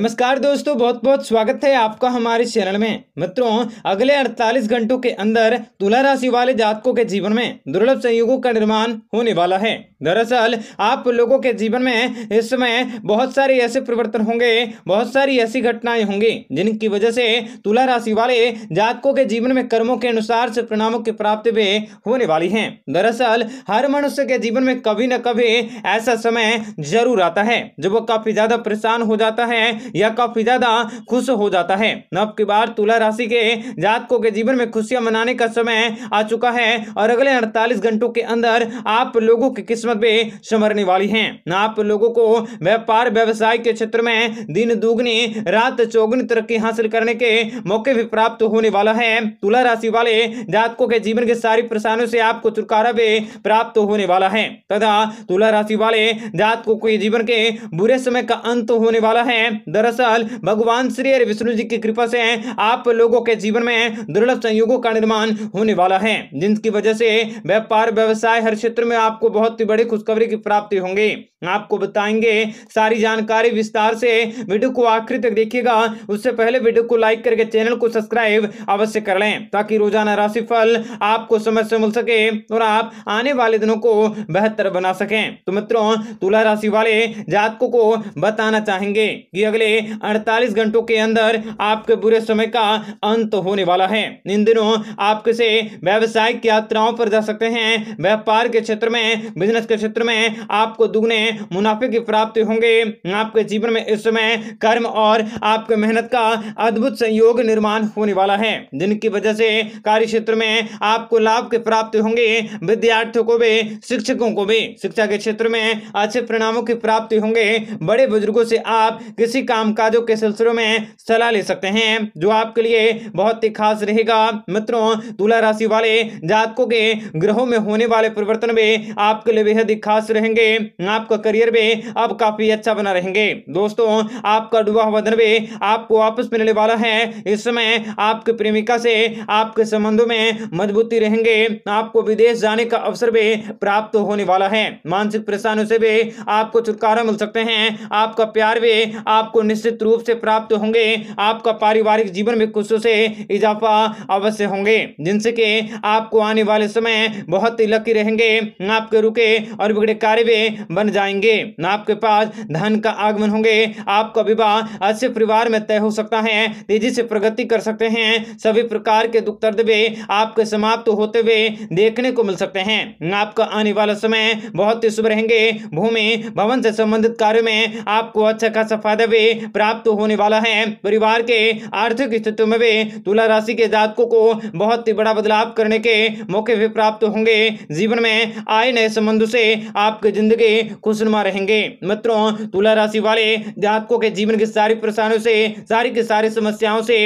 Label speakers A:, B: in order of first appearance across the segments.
A: नमस्कार दोस्तों बहुत बहुत स्वागत है आपका हमारे चैनल में मित्रों अगले 48 घंटों के अंदर तुला राशि वाले जातकों के जीवन में दुर्लभ संयोगों का निर्माण होने वाला है दरअसल आप लोगों के जीवन में इस समय बहुत सारे ऐसे परिवर्तन होंगे बहुत सारी ऐसी घटनाएं होंगी जिनकी वजह से तुला राशि वाले जातकों के जीवन में कर्मों के अनुसार से परिणामों की प्राप्ति भी होने वाली है दरअसल हर मनुष्य के जीवन में कभी न कभी ऐसा समय जरूर आता है जब वो काफी ज्यादा परेशान हो जाता है यह काफी ज्यादा खुश हो जाता है नव की बार तुला राशि के जातकों के जीवन में खुशियां मनाने का समय आ चुका है और अगले अड़तालीस घंटों के अंदर आप लोगों की किस्मत भी संवरने वाली है आप लोगों को व्यापार व्यवसाय के क्षेत्र में दिन दुगनी रात चौगुनी तरक्की हासिल करने के मौके भी प्राप्त होने वाला है तुला राशि वाले जातकों के जीवन के सारी परेशानियों से आपको छुटकारा भी प्राप्त होने वाला है तथा तुला राशि वाले जातकों के जीवन के बुरे समय का अंत होने वाला है दरअसल भगवान श्री हरि विष्णु जी की कृपा से आप लोगों के जीवन में दुर्लभ संयोगों का निर्माण होने वाला है जिनकी वजह से व्यापार व्यवसाय हर क्षेत्र में आपको बहुत ही बड़ी खुशखबरी की प्राप्ति होंगी आपको बताएंगे सारी जानकारी विस्तार से वीडियो को आखिरी तक देखिएगा उससे पहले वीडियो को लाइक करके चैनल को सब्सक्राइब अवश्य कर लें ताकि रोजाना राशिफल आपको समय से मिल सके और आप आने वाले दिनों को बेहतर बना सकें तो मित्रों तुला राशि वाले जातकों को बताना चाहेंगे कि अगर अगले 48 घंटों के अंदर आपके बुरे समय का अंत होने वाला है इन दिनों आप किसे व्यावसायिक यात्राओं पर जा सकते हैं व्यापार के क्षेत्र में बिजनेस के क्षेत्र में आपको दुगने मुनाफे की प्राप्ति होंगे आपके जीवन में इस समय कर्म और आपके मेहनत का अद्भुत संयोग निर्माण होने वाला है जिनकी वजह से कार्य क्षेत्र में आपको लाभ की प्राप्ति होंगे विद्यार्थियों को भी शिक्षकों को भी शिक्षा के क्षेत्र में अच्छे परिणामों की प्राप्ति होंगे बड़े बुजुर्गों से आप किसी कामकाजों के सिलसिलों में सलाह ले सकते हैं जो आपके लिए बहुत ही खास रहेगा मित्रों तुला राशि वाले जातकों के ग्रहों में होने वाले परिवर्तन भी आपके लिए बेहद ही खास रहेंगे आपका करियर भी अब काफी अच्छा बना रहेंगे दोस्तों आपका डुबा हुआ धन भी आपको वापस मिलने वाला है इस समय आपके प्रेमिका से आपके संबंधों में मजबूती रहेंगे आपको विदेश जाने का अवसर भी प्राप्त होने वाला है मानसिक परेशानियों से भी आपको छुटकारा मिल सकते हैं आपका प्यार भी आपको आपको निश्चित रूप से प्राप्त होंगे आपका पारिवारिक जीवन में खुश से इजाफा अवश्य होंगे जिनसे कि आपको आने वाले समय बहुत ही लकी रहेंगे आपके रुके और बिगड़े कार्य भी बन जाएंगे आपके पास धन का आगमन होंगे आपका विवाह अच्छे परिवार में तय हो सकता है तेजी से प्रगति कर सकते हैं सभी प्रकार के दुख दर्द भी आपके समाप्त तो होते हुए देखने को मिल सकते हैं आपका आने वाला समय बहुत ही शुभ रहेंगे भूमि भवन से संबंधित कार्यों में आपको अच्छा खासा फायदा भी प्राप्त होने वाला है परिवार के आर्थिक स्थिति में भी तुला राशि के जातकों को बहुत ही बड़ा बदलाव करने के मौके भी प्राप्त होंगे जीवन में आए नए संबंधों से आपकी जिंदगी खुशनुमा रहेंगे मित्रों तुला राशि वाले जातकों के जीवन की सारी परेशानियों से सारी की सारी समस्याओं से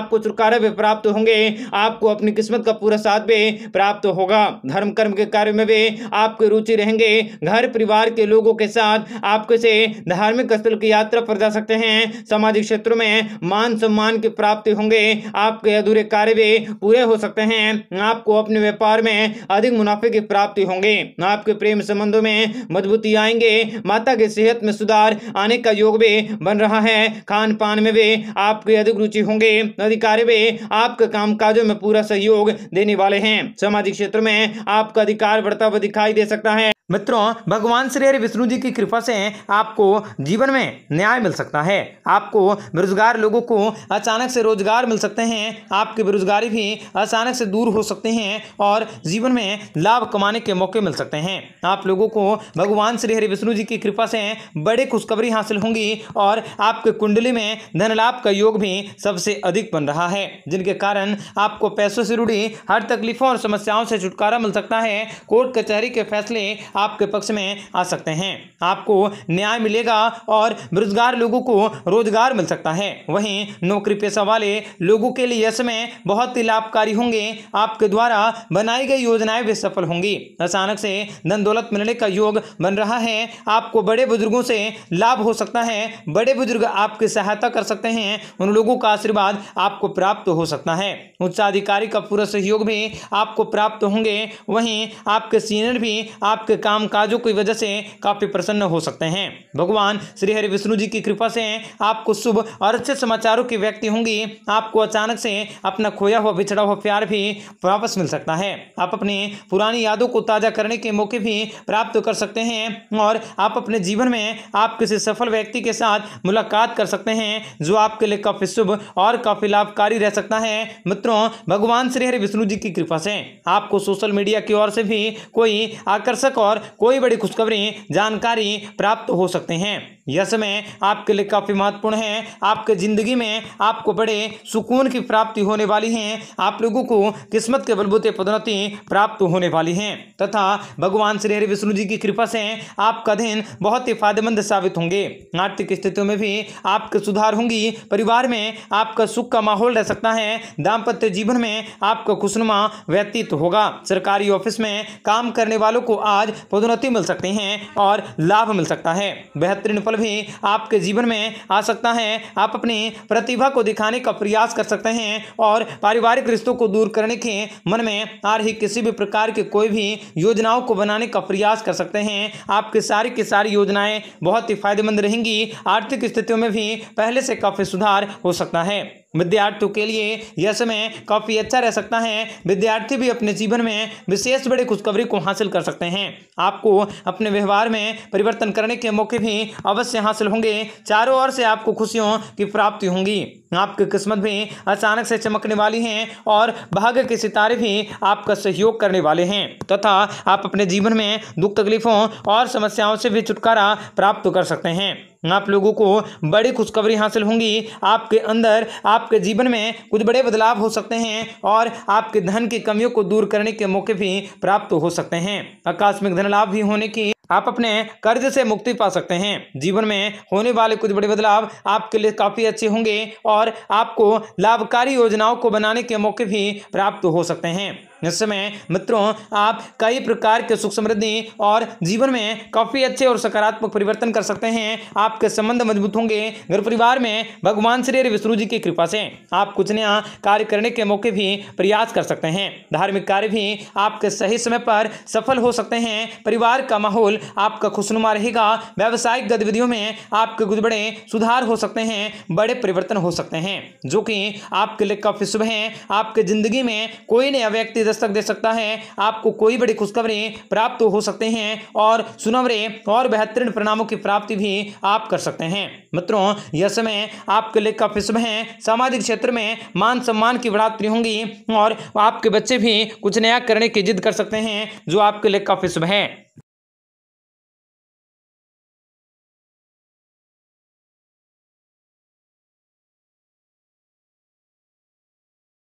A: आपको छुटकारा भी प्राप्त होंगे आपको अपनी किस्मत का पूरा साथ भी प्राप्त होगा धर्म कर्म के कार्य में भी आपकी रुचि रहेंगे घर परिवार के लोगों के साथ आपके से धार्मिक स्थल की यात्रा पर जा सकते सकते हैं सामाजिक क्षेत्रों में मान सम्मान की प्राप्ति होंगे आपके अधूरे कार्य भी पूरे हो सकते हैं आपको अपने व्यापार में अधिक मुनाफे की प्राप्ति होंगे आपके प्रेम संबंधों में मजबूती आएंगे माता के सेहत में सुधार आने का योग भी बन रहा है खान पान में भी आपकी अधिक रुचि होंगे अधिकारी भी आपके काम काजों में पूरा सहयोग देने वाले हैं सामाजिक क्षेत्र में आपका अधिकार बढ़ता हुआ दिखाई दे सकता है मित्रों भगवान श्री हरि विष्णु जी की कृपा से आपको जीवन में न्याय मिल सकता है आपको बेरोजगार लोगों को अचानक से रोजगार मिल सकते हैं आपकी बेरोजगारी भी अचानक से दूर हो सकते हैं और जीवन में लाभ कमाने के मौके मिल सकते हैं आप लोगों को भगवान श्री हरि विष्णु जी की कृपा से बड़े खुशखबरी हासिल होंगी और आपके कुंडली में धन लाभ का योग भी सबसे अधिक बन रहा है जिनके कारण आपको पैसों से जुड़ी हर तकलीफों और समस्याओं से छुटकारा मिल सकता है कोर्ट कचहरी के फैसले आपके पक्ष में आ सकते हैं आपको न्याय मिलेगा और बेरोजगार लोगों को रोजगार मिल सकता है वहीं नौकरी पेशा वाले लोगों के लिए इसमें बहुत ही लाभकारी होंगे आपके द्वारा बनाई गई योजनाएं भी सफल होंगी अचानक से धन दौलत मिलने का योग बन रहा है आपको बड़े बुजुर्गों से लाभ हो सकता है बड़े बुजुर्ग आपकी सहायता कर सकते हैं उन लोगों का आशीर्वाद आपको प्राप्त हो सकता है उच्चाधिकारी का पूरा सहयोग भी आपको प्राप्त होंगे वहीं आपके सीनियर भी आपके काम काजों की वजह से काफ़ी प्रसन्न हो सकते हैं भगवान श्री हरि विष्णु जी की कृपा से आपको शुभ और अच्छे समाचारों की व्यक्ति होंगी आपको अचानक से अपना खोया हुआ बिछड़ा हुआ प्यार भी वापस मिल सकता है आप अपनी पुरानी यादों को ताज़ा करने के मौके भी प्राप्त कर सकते हैं और आप अपने जीवन में आप किसी सफल व्यक्ति के साथ मुलाकात कर सकते हैं जो आपके लिए काफ़ी शुभ और काफ़ी लाभकारी रह सकता है मित्रों भगवान श्री हरि विष्णु जी की कृपा से आपको सोशल मीडिया की ओर से भी कोई आकर्षक और कोई बड़ी खुशखबरी जानकारी प्राप्त हो सकते हैं यह समय आपके लिए काफ़ी महत्वपूर्ण है आपके ज़िंदगी में आपको बड़े सुकून की प्राप्ति होने वाली है आप लोगों को किस्मत के बलबूते पदोन्नति प्राप्त होने वाली है तथा भगवान श्री हरि विष्णु जी की कृपा से आपका दिन बहुत ही फायदेमंद साबित होंगे आर्थिक स्थितियों में भी आपके सुधार होंगी परिवार में आपका सुख का माहौल रह सकता है दाम्पत्य जीवन में आपका खुशनुमा व्यतीत होगा सरकारी ऑफिस में काम करने वालों को आज पदोन्नति मिल सकती है और लाभ मिल सकता है बेहतरीन फल भी आपके जीवन में आ सकता है आप अपनी प्रतिभा को दिखाने का प्रयास कर सकते हैं और पारिवारिक रिश्तों को दूर करने के मन में आ रही किसी भी प्रकार की कोई भी योजनाओं को बनाने का प्रयास कर सकते हैं आपकी सारी की सारी योजनाएं बहुत ही फायदेमंद रहेंगी आर्थिक स्थितियों में भी पहले से काफ़ी सुधार हो सकता है विद्यार्थियों के लिए यह समय काफ़ी अच्छा रह सकता है विद्यार्थी भी अपने जीवन में विशेष बड़े खुशखबरी को हासिल कर सकते हैं आपको अपने व्यवहार में परिवर्तन करने के मौके भी अवश्य हासिल होंगे चारों ओर से आपको खुशियों की प्राप्ति होंगी आपकी किस्मत भी अचानक से चमकने वाली है और भाग्य के सितारे भी आपका सहयोग करने वाले हैं तथा आप अपने जीवन में दुख तकलीफों और समस्याओं से भी छुटकारा प्राप्त कर सकते हैं आप लोगों को बड़ी खुशखबरी हासिल होंगी आपके अंदर आपके जीवन में कुछ बड़े बदलाव हो सकते हैं और आपके धन की कमियों को दूर करने के मौके भी प्राप्त हो सकते हैं आकस्मिक धन लाभ भी होने की आप अपने कर्ज से मुक्ति पा सकते हैं जीवन में होने वाले कुछ बड़े बदलाव आपके लिए काफ़ी अच्छे होंगे और आपको लाभकारी योजनाओं को बनाने के मौके भी प्राप्त हो सकते हैं इस समय मित्रों आप कई प्रकार के सुख समृद्धि और जीवन में काफ़ी अच्छे और सकारात्मक परिवर्तन कर सकते हैं आपके संबंध मजबूत होंगे घर परिवार में भगवान श्री विष्णु जी की कृपा से आप कुछ नया कार्य करने के मौके भी प्रयास कर सकते हैं धार्मिक कार्य भी आपके सही समय पर सफल हो सकते हैं परिवार का माहौल आपका खुशनुमा रहेगा व्यावसायिक गतिविधियों में आपके कुछ बड़े सुधार हो सकते हैं बड़े परिवर्तन हो सकते हैं जो कि आपके लिए काफ़ी शुभ हैं आपके ज़िंदगी में कोई नया व्यक्ति दस्तक दे सकता है आपको कोई बड़ी खुशखबरी प्राप्त तो हो सकते हैं और सुनवरे और बेहतरीन परिणामों की प्राप्ति भी आप कर सकते हैं मित्रों यह समय आपके लिए काफी शुभ है सामाजिक क्षेत्र में मान सम्मान की बढ़ोतरी होंगी और आपके बच्चे भी कुछ नया करने की जिद कर सकते हैं जो आपके लिए काफी शुभ है